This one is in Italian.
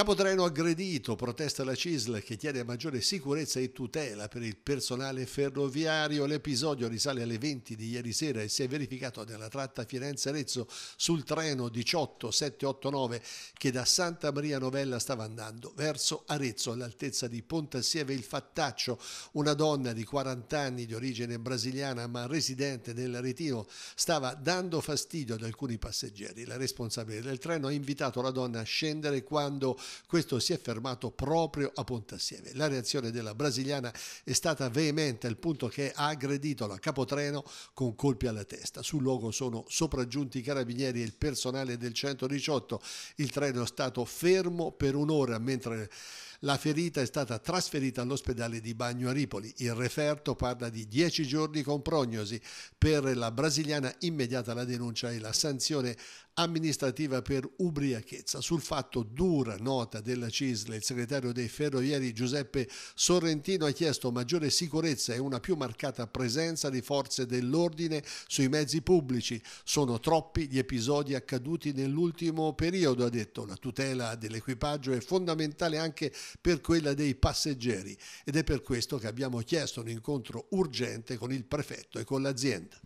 Capotreno aggredito, protesta la CISL che chiede maggiore sicurezza e tutela per il personale ferroviario. L'episodio risale alle 20 di ieri sera e si è verificato nella tratta Firenze-Arezzo sul treno 18789 che da Santa Maria Novella stava andando verso Arezzo all'altezza di Pontassieve il Fattaccio. Una donna di 40 anni di origine brasiliana ma residente del Retino stava dando fastidio ad alcuni passeggeri. La responsabile del treno ha invitato la donna a scendere quando questo si è fermato proprio a Ponte La reazione della brasiliana è stata veemente al punto che ha aggredito la capotreno con colpi alla testa. Sul luogo sono sopraggiunti i carabinieri e il personale del 118. Il treno è stato fermo per un'ora mentre la ferita è stata trasferita all'ospedale di Bagno a Ripoli. Il referto parla di 10 giorni con prognosi. Per la brasiliana immediata la denuncia e la sanzione amministrativa per ubriachezza. Sul fatto dura nota della CISL, il segretario dei ferrovieri Giuseppe Sorrentino ha chiesto maggiore sicurezza e una più marcata presenza di forze dell'ordine sui mezzi pubblici. Sono troppi gli episodi accaduti nell'ultimo periodo, ha detto. La tutela dell'equipaggio è fondamentale anche per per quella dei passeggeri ed è per questo che abbiamo chiesto un incontro urgente con il prefetto e con l'azienda.